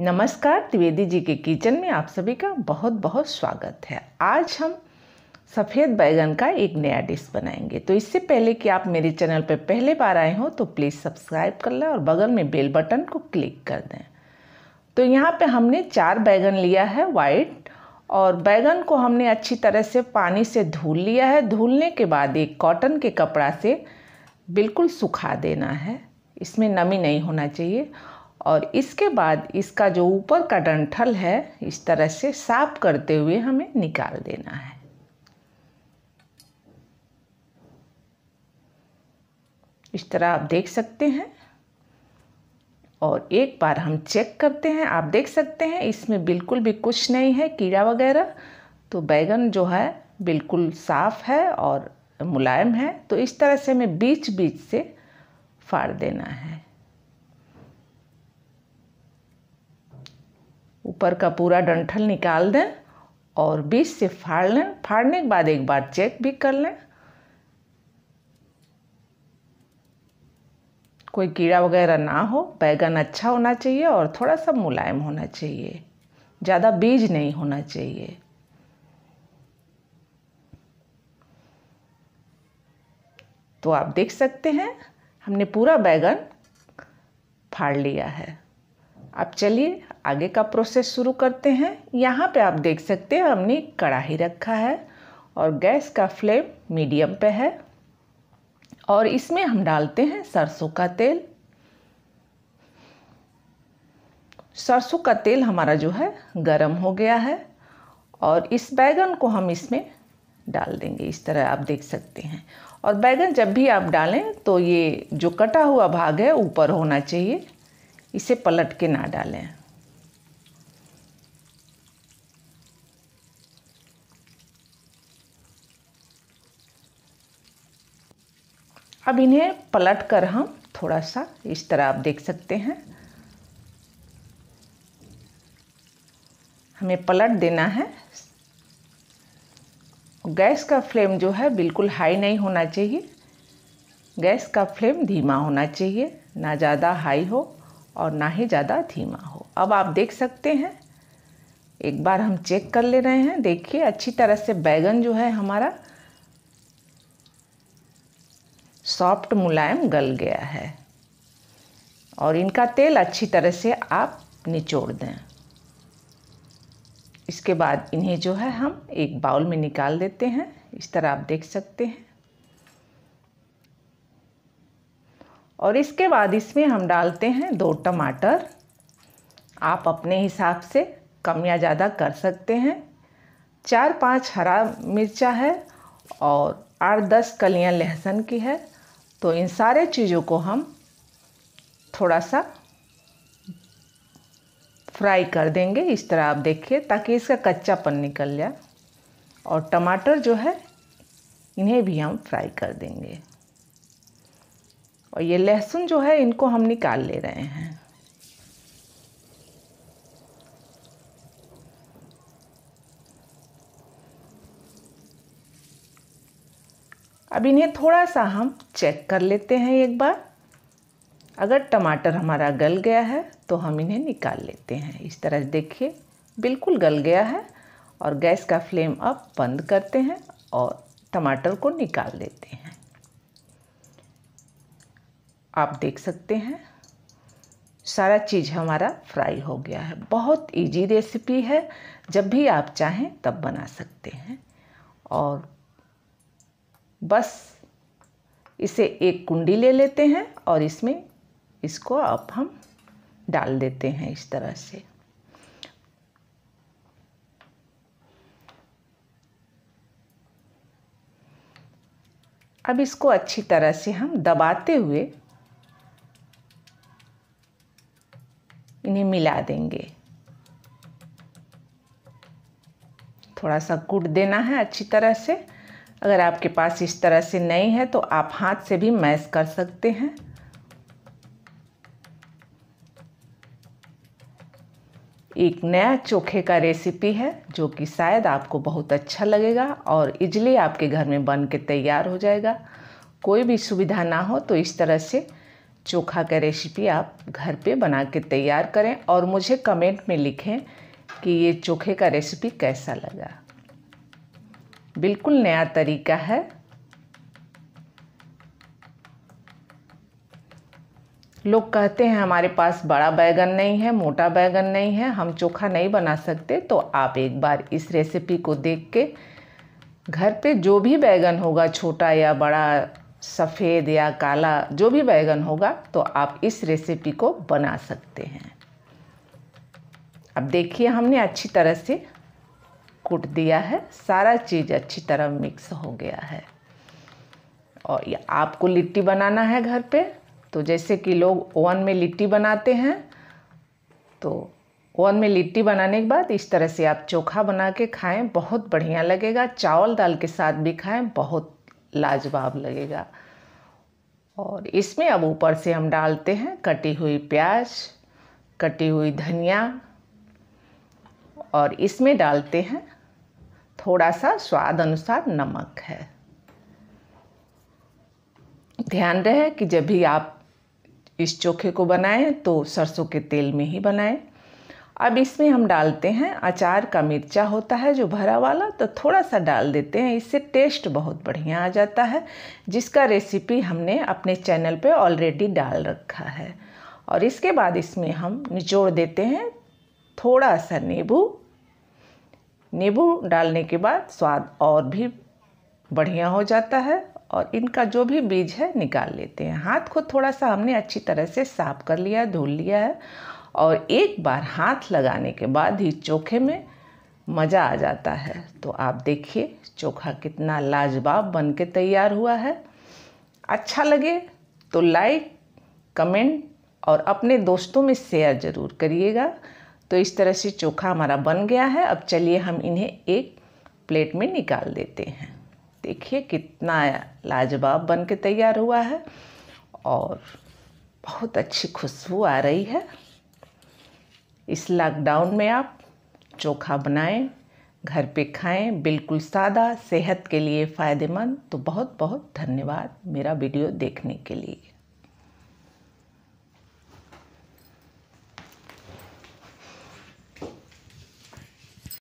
नमस्कार त्रिवेदी जी के किचन में आप सभी का बहुत बहुत स्वागत है आज हम सफ़ेद बैगन का एक नया डिश बनाएंगे तो इससे पहले कि आप मेरे चैनल पर पहले बार आए हों तो प्लीज़ सब्सक्राइब कर लें और बगल में बेल बटन को क्लिक कर दें तो यहाँ पे हमने चार बैगन लिया है वाइट और बैगन को हमने अच्छी तरह से पानी से धुल लिया है धुलने के बाद एक कॉटन के कपड़ा से बिल्कुल सुखा देना है इसमें नमी नहीं होना चाहिए और इसके बाद इसका जो ऊपर का डंठल है इस तरह से साफ करते हुए हमें निकाल देना है इस तरह आप देख सकते हैं और एक बार हम चेक करते हैं आप देख सकते हैं इसमें बिल्कुल भी कुछ नहीं है कीड़ा वगैरह तो बैगन जो है बिल्कुल साफ़ है और मुलायम है तो इस तरह से हमें बीच बीच से फाड़ देना है ऊपर का पूरा डंठल निकाल दें और बीच से फाड़ लें फाड़ने के बाद एक बार चेक भी कर लें कोई कीड़ा वगैरह ना हो बैगन अच्छा होना चाहिए और थोड़ा सा मुलायम होना चाहिए ज़्यादा बीज नहीं होना चाहिए तो आप देख सकते हैं हमने पूरा बैगन फाड़ लिया है अब चलिए आगे का प्रोसेस शुरू करते हैं यहाँ पे आप देख सकते हैं हमने कढ़ाही रखा है और गैस का फ्लेम मीडियम पे है और इसमें हम डालते हैं सरसों का तेल सरसों का तेल हमारा जो है गरम हो गया है और इस बैगन को हम इसमें डाल देंगे इस तरह आप देख सकते हैं और बैगन जब भी आप डालें तो ये जो कटा हुआ भाग है ऊपर होना चाहिए इसे पलट के ना डालें अब इन्हें पलट कर हम थोड़ा सा इस तरह आप देख सकते हैं हमें पलट देना है गैस का फ्लेम जो है बिल्कुल हाई नहीं होना चाहिए गैस का फ्लेम धीमा होना चाहिए ना ज़्यादा हाई हो और ना ही ज़्यादा धीमा हो अब आप देख सकते हैं एक बार हम चेक कर ले रहे हैं देखिए अच्छी तरह से बैगन जो है हमारा सॉफ्ट मुलायम गल गया है और इनका तेल अच्छी तरह से आप निचोड़ दें इसके बाद इन्हें जो है हम एक बाउल में निकाल देते हैं इस तरह आप देख सकते हैं और इसके बाद इसमें हम डालते हैं दो टमाटर आप अपने हिसाब से कम या ज़्यादा कर सकते हैं चार पांच हरा मिर्चा है और आठ दस कलियां लहसुन की है तो इन सारे चीज़ों को हम थोड़ा सा फ्राई कर देंगे इस तरह आप देखिए ताकि इसका कच्चापन निकल जाए और टमाटर जो है इन्हें भी हम फ्राई कर देंगे और ये लहसुन जो है इनको हम निकाल ले रहे हैं अब इन्हें थोड़ा सा हम चेक कर लेते हैं एक बार अगर टमाटर हमारा गल गया है तो हम इन्हें निकाल लेते हैं इस तरह देखिए बिल्कुल गल गया है और गैस का फ्लेम अब बंद करते हैं और टमाटर को निकाल लेते हैं आप देख सकते हैं सारा चीज़ हमारा फ्राई हो गया है बहुत इजी रेसिपी है जब भी आप चाहें तब बना सकते हैं और बस इसे एक कुंडी ले लेते हैं और इसमें इसको अब हम डाल देते हैं इस तरह से अब इसको अच्छी तरह से हम दबाते हुए इन्हें मिला देंगे थोड़ा सा कूट देना है अच्छी तरह से अगर आपके पास इस तरह से नहीं है तो आप हाथ से भी मैश कर सकते हैं एक नया चोखे का रेसिपी है जो कि शायद आपको बहुत अच्छा लगेगा और इजली आपके घर में बन के तैयार हो जाएगा कोई भी सुविधा ना हो तो इस तरह से चोखा का रेसिपी आप घर पे बना के तैयार करें और मुझे कमेंट में लिखें कि ये चोखे का रेसिपी कैसा लगा बिल्कुल नया तरीका है लोग कहते हैं हमारे पास बड़ा बैगन नहीं है मोटा बैगन नहीं है हम चोखा नहीं बना सकते तो आप एक बार इस रेसिपी को देख के घर पे जो भी बैगन होगा छोटा या बड़ा सफ़ेद या काला जो भी बैगन होगा तो आप इस रेसिपी को बना सकते हैं अब देखिए हमने अच्छी तरह से कूट दिया है सारा चीज़ अच्छी तरह मिक्स हो गया है और आपको लिट्टी बनाना है घर पे तो जैसे कि लोग ओवन में लिट्टी बनाते हैं तो ओवन में लिट्टी बनाने के बाद इस तरह से आप चोखा बना के खाएँ बहुत बढ़िया लगेगा चावल दाल के साथ भी खाएँ बहुत लाजवाब लगेगा और इसमें अब ऊपर से हम डालते हैं कटी हुई प्याज कटी हुई धनिया और इसमें डालते हैं थोड़ा सा स्वाद अनुसार नमक है ध्यान रहे कि जब भी आप इस चोखे को बनाएं तो सरसों के तेल में ही बनाएं अब इसमें हम डालते हैं अचार का मिर्चा होता है जो भरा वाला तो थोड़ा सा डाल देते हैं इससे टेस्ट बहुत बढ़िया आ जाता है जिसका रेसिपी हमने अपने चैनल पे ऑलरेडी डाल रखा है और इसके बाद इसमें हम निचोड़ देते हैं थोड़ा सा नींबू नींबू डालने के बाद स्वाद और भी बढ़िया हो जाता है और इनका जो भी बीज है निकाल लेते हैं हाथ को थोड़ा सा हमने अच्छी तरह से साफ कर लिया धुल लिया है और एक बार हाथ लगाने के बाद ही चोखे में मज़ा आ जाता है तो आप देखिए चोखा कितना लाजवाब बन के तैयार हुआ है अच्छा लगे तो लाइक कमेंट और अपने दोस्तों में शेयर ज़रूर करिएगा तो इस तरह से चोखा हमारा बन गया है अब चलिए हम इन्हें एक प्लेट में निकाल देते हैं देखिए कितना लाजवाब बन के तैयार हुआ है और बहुत अच्छी खुशबू आ रही है इस लॉकडाउन में आप चोखा बनाएं घर पे खाएं बिल्कुल सादा सेहत के लिए फ़ायदेमंद तो बहुत बहुत धन्यवाद मेरा वीडियो देखने के लिए